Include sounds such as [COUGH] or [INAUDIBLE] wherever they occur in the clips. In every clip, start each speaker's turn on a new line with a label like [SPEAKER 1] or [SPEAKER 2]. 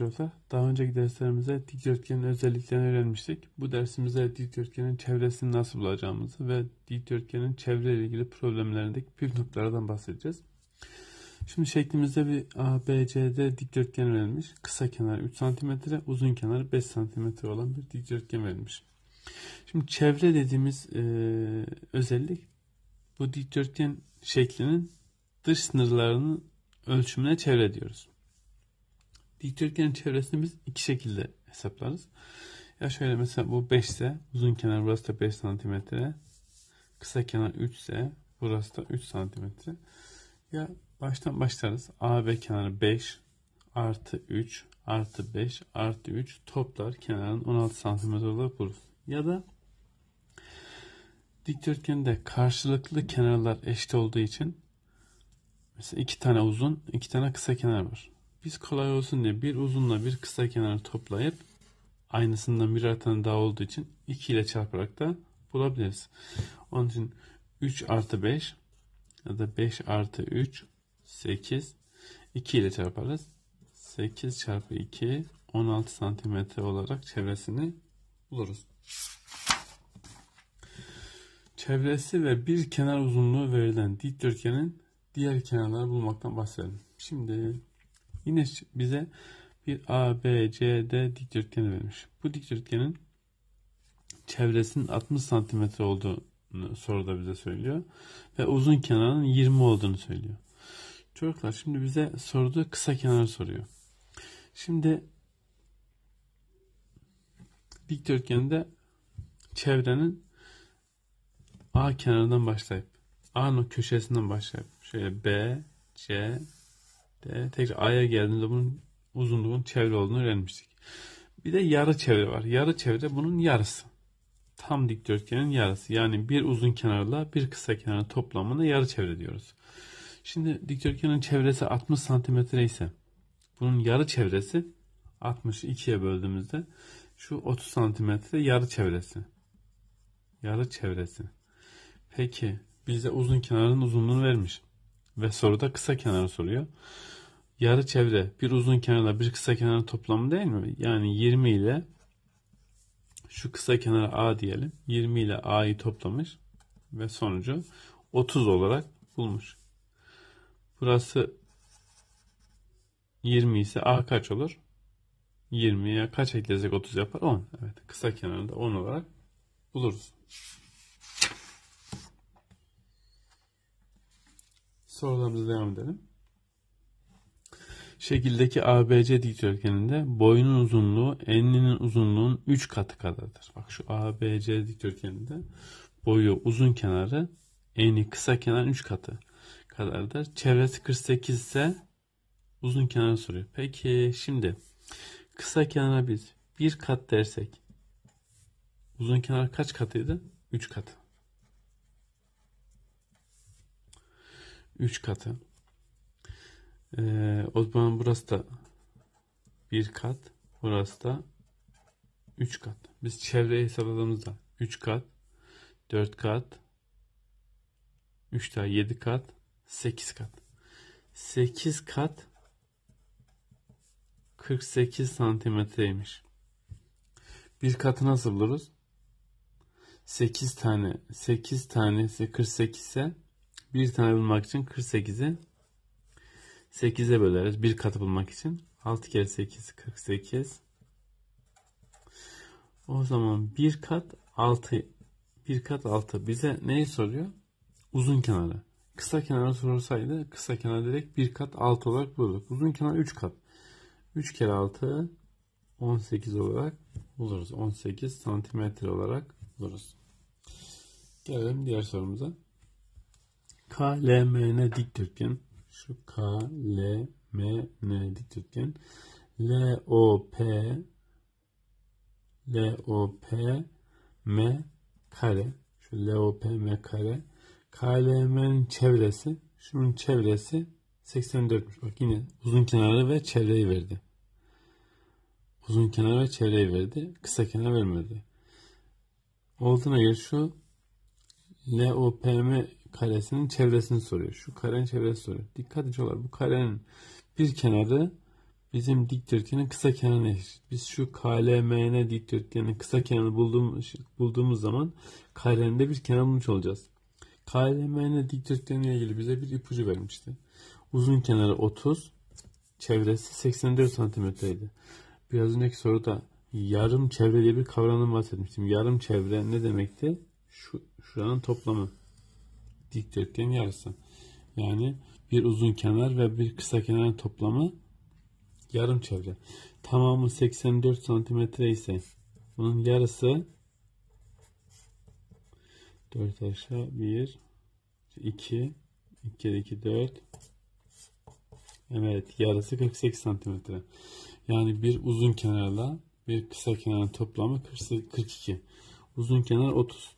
[SPEAKER 1] Yoksa daha önceki derslerimizde dikdörtgenin özelliklerini öğrenmiştik. Bu dersimizde dikdörtgenin çevresini nasıl bulacağımızı ve dikdörtgenin çevre ile ilgili problemlerindeki püf noktalardan bahsedeceğiz. Şimdi şeklimizde bir ABCD dikdörtgen verilmiş. Kısa kenar 3 cm, uzun kenar 5 cm olan bir dikdörtgen verilmiş. Şimdi çevre dediğimiz e, özellik bu dikdörtgen şeklinin dış sınırlarının ölçümüne çevre diyoruz. Dikdörtgen çevresini biz iki şekilde hesaplarız. Ya şöyle mesela bu 5 ise uzun kenar burası da 5 santimetre. Kısa kenar 3 ise burası da 3 santimetre. Ya baştan başlarız. A, AB kenarı 5 artı 3 artı 5 artı 3 toplar kenarın 16 santimetre olarak buluruz. Ya da dikdörtgende karşılıklı kenarlar eşit olduğu için mesela iki tane uzun iki tane kısa kenar var. Biz kolay olsun diye bir uzunla bir kısa kenarı toplayıp aynısından birer tane daha olduğu için 2 ile çarparak da bulabiliriz. Onun için 3 artı 5 ya da 5 artı 3 8 2 ile çarparız. 8 çarpı 2 16 santimetre olarak çevresini buluruz. Çevresi ve bir kenar uzunluğu verilen dikdörtgenin diğer kenarları bulmaktan bahsedelim. Şimdi Yine bize bir A, B, C, D dikdörtgeni vermiş. Bu dikdörtgenin çevresinin 60 santimetre olduğunu soruda bize söylüyor. Ve uzun kenarının 20 olduğunu söylüyor. Çocuklar şimdi bize sorduğu kısa kenarı soruyor. Şimdi dikdörtgende çevrenin A kenarından başlayıp A'nın köşesinden başlayıp şöyle B, C, de tekrar A'ya geldiğinde bunun uzunluğun çevre olduğunu öğrenmiştik. Bir de yarı çevre var. Yarı çevre bunun yarısı. Tam dikdörtgenin yarısı. Yani bir uzun kenarla bir kısa kenarın toplamını yarı çevre diyoruz. Şimdi dikdörtgenin çevresi 60 santimetre ise bunun yarı çevresi 60'ı 2'ye böldüğümüzde şu 30 santimetre yarı çevresi. Yarı çevresi. Peki bize uzun kenarın uzunluğunu vermiş ve soruda kısa kenarı soruyor. Yarı çevre bir uzun kenarla bir kısa kenarın toplamı değil mi? Yani 20 ile şu kısa kenara A diyelim. 20 ile A'yı toplamış ve sonucu 30 olarak bulmuş. Burası 20 ise A kaç olur? 20'ye kaç eklesek 30 yapar? 10. Evet. Kısa kenarında 10 olarak buluruz. sorularımıza devam edelim. Şekildeki ABC dikdörtgeninde boyunun uzunluğu eninin uzunluğun 3 katı kadardır. Bak şu ABC dikdörtgeninde boyu uzun kenarı eni kısa kenarın 3 katı kadardır. Çevresi 48 ise uzun kenarı soruyor. Peki şimdi kısa kenara biz 1 kat dersek uzun kenar kaç katıydı? 3 katı. 3 katı. Ee, o zaman burası da 1 kat. Burası da 3 kat. Biz çevreyi hesapladığımızda 3 kat, 4 kat, 3 daha 7 kat, 8 kat. 8 kat 48 santimetreymiş. Bir katı nasıl buluruz? 8 tane. 8 tanesi 48 ise bir tane bulmak için 48'i 8'e böleriz. Bir katı bulmak için. 6 kere 8 48. O zaman bir kat 6 bir kat 6 bize neyi soruyor? Uzun kenarı. Kısa kenarı sorsaydı kısa kenar direkt bir kat 6 olarak bulurduk. Uzun kenar 3 kat. 3 kere 6 18 olarak buluruz. 18 santimetre olarak buluruz. Gelelim diğer sorumuza. KLMN dikdörtgen şu KLMN dikdörtgen LOP M kare şu LOPM kare KLM'nin çevresi şunun çevresi 84'müş. Bak yine uzun kenarı ve çevreyi verdi. Uzun kenar ve çevreyi verdi. Kısa kenar vermedi. Olduğuna göre şu LOPM karesinin çevresini soruyor. Şu karenin çevresini soruyor. Dikkat ediyorlar. Bu karenin bir kenarı bizim dikdörtgenin kısa kenarına eşit. Biz şu KLMN dikdörtgenin kısa kenarını bulduğumuz, bulduğumuz zaman karenin de bir kenar bulmuş olacağız. KLMN dikdörtgenine ilgili bize bir ipucu vermişti. Uzun kenarı 30, çevresi 84 santimetreydi. Biraz önceki soruda yarım çevre diye bir kavramdan bahsetmiştim. Yarım çevre ne demekti? Şu, şuranın toplamı dikdörtgen yarısı. Yani bir uzun kenar ve bir kısa kenarın toplamı yarım çevre. Tamamı 84 santimetre ise bunun yarısı 4 aşağı 1 2 2 kere 2 4 Evet yarısı 48 santimetre. Yani bir uzun kenarla bir kısa kenarın toplamı 42. Uzun kenar 30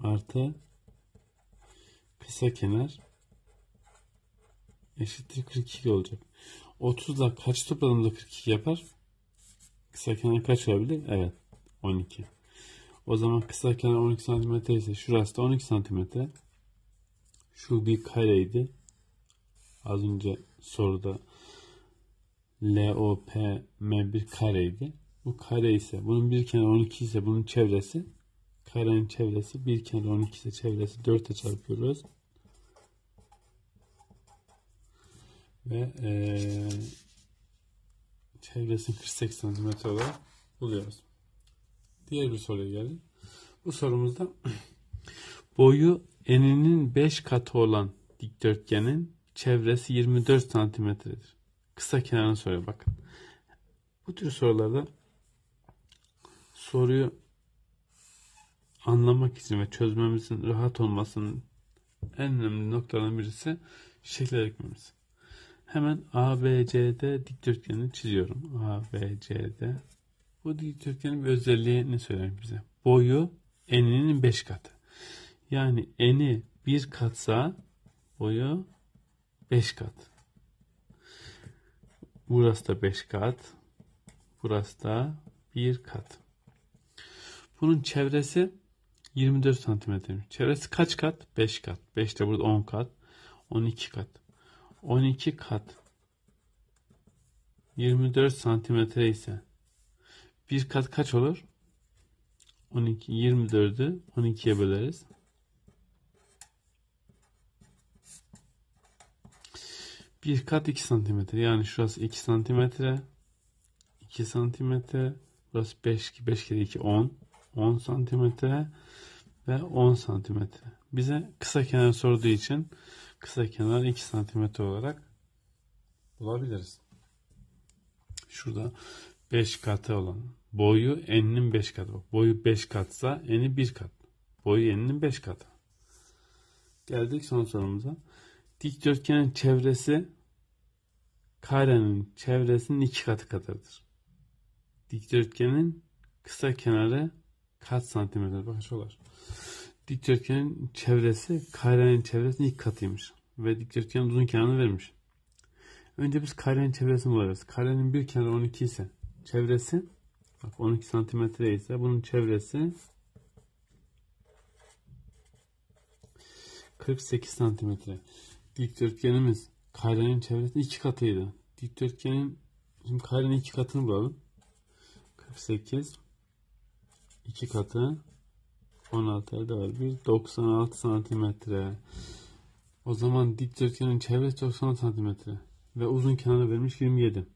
[SPEAKER 1] artı kısa kenar eşittir 42 olacak. 30'da kaç topladığımızda 42 yapar? Kısa kenar kaç olabilir? Evet. 12. O zaman kısa kenar 12 cm ise şurası da 12 cm. Şu bir kareydi. Az önce soruda LOPM bir kareydi. Bu kare ise bunun bir kenarı 12 ise bunun çevresi karenin çevresi bir kenar 12 ise çevresi 4'e çarpıyoruz. Ve ee, çevresini 48 cm olarak buluyoruz. Diğer bir soruya gelin. Bu sorumuzda [CLEARS THROAT] boyu eninin 5 katı olan dikdörtgenin çevresi 24 santimetredir. Kısa kenarını soruyor bakın. Bu tür sorularda soruyu anlamak için ve çözmemizin rahat olmasının en önemli noktalarından birisi şekiller ekmemiz. Hemen ABCD dikdörtgenini çiziyorum. ABCD. Bu dikdörtgenin bir özelliğini söylerim bize. Boyu eninin 5 katı. Yani eni 1 katsa boyu 5 kat. Burası da 5 kat. Burası da 1 kat. Bunun çevresi 24 santimetreymiş. Çevresi kaç kat? 5 kat. 5 de burada 10 kat. 12 kat. 12 kat 24 santimetre ise bir kat kaç olur? 12, 24'ü 12'ye böleriz. Bir kat 2 santimetre. Yani şurası 2 santimetre. 2 santimetre. Burası 5, 5 kere 2 10. 10 santimetre ve 10 santimetre. Bize kısa kenar sorduğu için kısa kenar 2 santimetre olarak bulabiliriz. Şurada 5 katı olan boyu eninin 5 katı. boyu 5 katsa eni 1 kat. Boyu eninin 5 katı. Geldik son sorumuza. Dikdörtgenin çevresi karenin çevresinin 2 katı kadardır. Dikdörtgenin kısa kenarı kaç santimetre? Bakın şuralar dikdörtgenin çevresi karenin çevresinin ilk katıymış. Ve dikdörtgenin uzun kenarını vermiş. Önce biz karenin çevresini bulacağız. Karenin bir kenarı 12 ise çevresi bak 12 santimetre ise bunun çevresi 48 santimetre. Dikdörtgenimiz karenin çevresinin iki katıydı. Dikdörtgenin şimdi karenin iki katını bulalım. 48 iki katı 16'ya eder 1 96 santimetre. O zaman dikdörtgenin çevresi 90 santimetre ve uzun kenara vermiş 27.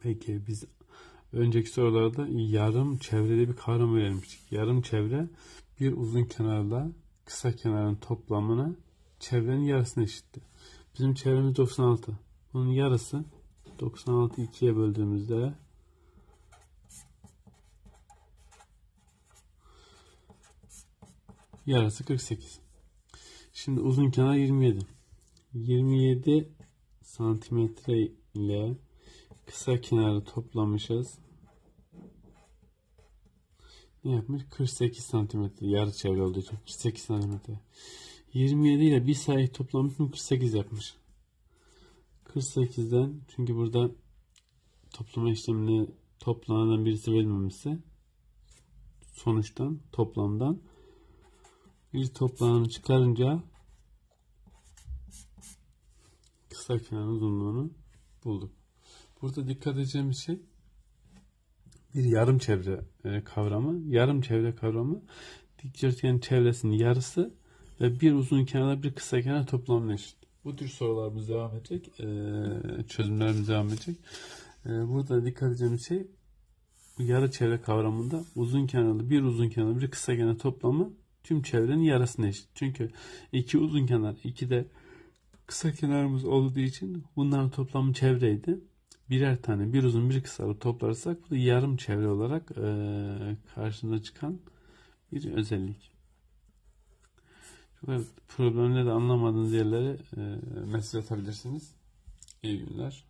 [SPEAKER 1] Peki biz önceki sorularda yarım çevrede bir kavram vermiştik. Yarım çevre bir uzun kenarla kısa kenarın toplamına çevrenin yarısına eşitti. Bizim çevremiz 96. Bunun yarısı 96 2'ye böldüğümüzde yarısı 48. Şimdi uzun kenar 27. 27 santimetre ile kısa kenarı toplamışız. Ne yapmış? 48 santimetre yarı çevre olduğu için 48 santimetre. 27 ile bir sayı toplamış 48 yapmış. 48'den çünkü burada toplama işlemini toplanan birisi verilmemişse sonuçtan toplamdan bir toprağını çıkarınca kısa kenar uzunluğunu bulduk. Burada dikkat edeceğim şey bir yarım çevre e, kavramı. Yarım çevre kavramı dikdörtgenin çevresinin yarısı ve bir uzun kenarla bir kısa kenar toplamına eşit. Bu tür sorularımız devam edecek. E, çözümlerimiz devam edecek. E, burada dikkat edeceğim şey yarı çevre kavramında uzun kenarlı bir uzun kenarlı bir kısa kenar toplamı tüm çevrenin yarısına eşit. Çünkü iki uzun kenar, iki de kısa kenarımız olduğu için bunların toplamı çevreydi. Birer tane bir uzun bir kısa toplarsak bu da yarım çevre olarak e, karşına çıkan bir özellik. Problemleri de anlamadığınız yerlere e, mesaj atabilirsiniz. İyi günler.